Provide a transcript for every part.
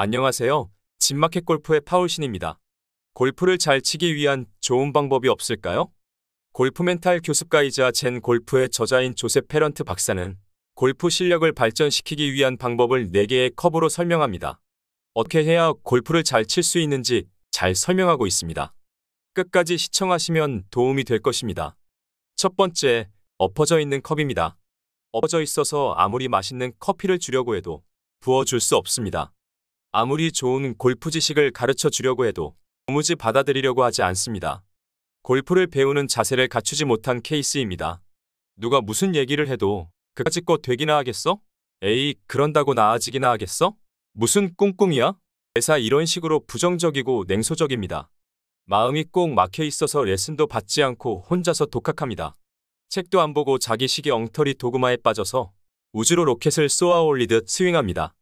안녕하세요. 진마켓 골프의 파울신입니다. 골프를 잘 치기 위한 좋은 방법이 없을까요? 골프 멘탈 교습가이자 젠 골프의 저자인 조셉 페런트 박사는 골프 실력을 발전시키기 위한 방법을 4개의 컵으로 설명합니다. 어떻게 해야 골프를 잘 칠 수 있는지 잘 설명하고 있습니다. 끝까지 시청하시면 도움이 될 것입니다. 첫 번째, 엎어져 있는 컵입니다. 엎어져 있어서 아무리 맛있는 커피를 주려고 해도 부어줄 수 없습니다. 아무리 좋은 골프 지식을 가르쳐 주려고 해도 도무지 받아들이려고 하지 않습니다. 골프를 배우는 자세를 갖추지 못한 케이스입니다. 누가 무슨 얘기를 해도 그까짓 거 되기나 하겠어? 에이 그런다고 나아지기나 하겠어? 무슨 꿍꿍이야? 회사 이런 식으로 부정적이고 냉소적입니다. 마음이 꼭 막혀 있어서 레슨도 받지 않고 혼자서 독학합니다. 책도 안 보고 자기 시계 엉터리 도그마에 빠져서 우주로 로켓을 쏘아 올리듯 스윙합니다.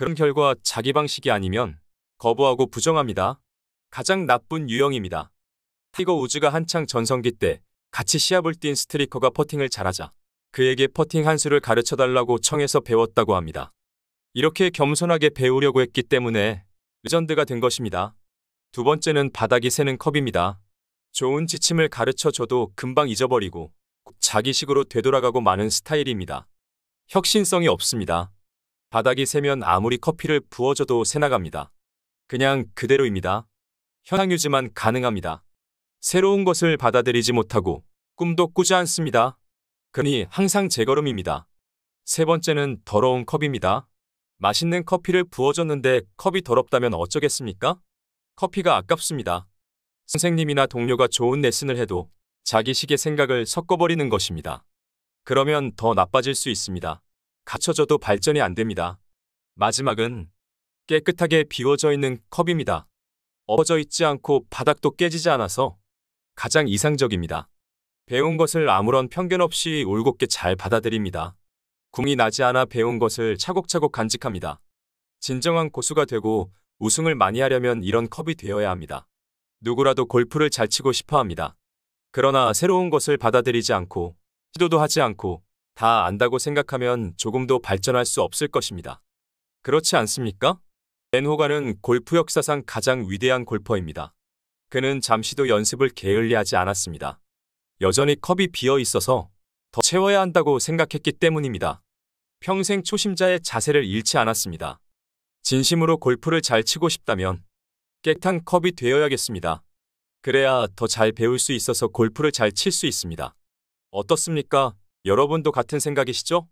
그런 결과 자기 방식이 아니면 거부하고 부정합니다. 가장 나쁜 유형입니다. 티거 우즈가 한창 전성기 때 같이 시합을 뛴 스트리커가 퍼팅을 잘하자 그에게 퍼팅 한 수를 가르쳐달라고 청해서 배웠다고 합니다. 이렇게 겸손하게 배우려고 했기 때문에 레전드가 된 것입니다. 두 번째는 바닥이 새는 컵입니다. 좋은 지침을 가르쳐줘도 금방 잊어버리고 자기식으로 되돌아가고 마는 스타일입니다. 혁신성이 없습니다. 바닥이 새면 아무리 커피를 부어줘도 새나갑니다. 그냥 그대로입니다. 현황 유지만 가능합니다. 새로운 것을 받아들이지 못하고 꿈도 꾸지 않습니다. 그니 항상 제 걸음입니다. 세 번째는 더러운 컵입니다. 맛있는 커피를 부어줬는데 컵이 더럽다면 어쩌겠습니까? 커피가 아깝습니다. 선생님이나 동료가 좋은 레슨을 해도 자기식의 생각을 섞어버리는 것입니다. 그러면 더 나빠질 수 있습니다. 갖춰져도 발전이 안 됩니다. 마지막은 깨끗하게 비워져 있는 컵입니다. 엎어져 있지 않고 바닥도 깨지지 않아서 가장 이상적입니다. 배운 것을 아무런 편견 없이 올곧게 잘 받아들입니다. 궁이 나지 않아 배운 것을 차곡차곡 간직합니다. 진정한 고수가 되고 우승을 많이 하려면 이런 컵이 되어야 합니다. 누구라도 골프를 잘 치고 싶어 합니다. 그러나 새로운 것을 받아들이지 않고 시도도 하지 않고 다 안다고 생각하면 조금도 발전할 수 없을 것입니다. 그렇지 않습니까? 벤 호가는 골프 역사상 가장 위대한 골퍼입니다. 그는 잠시도 연습을 게을리하지 않았습니다. 여전히 컵이 비어 있어서 더 채워야 한다고 생각했기 때문입니다. 평생 초심자의 자세를 잃지 않았습니다. 진심으로 골프를 잘 치고 싶다면 깨끗한 컵이 되어야겠습니다. 그래야 더 잘 배울 수 있어서 골프를 잘 칠 수 있습니다. 어떻습니까? 여러분도 같은 생각이시죠?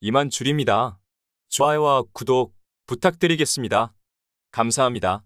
이만 줄입니다. 좋아요와 구독 부탁드리겠습니다. 감사합니다.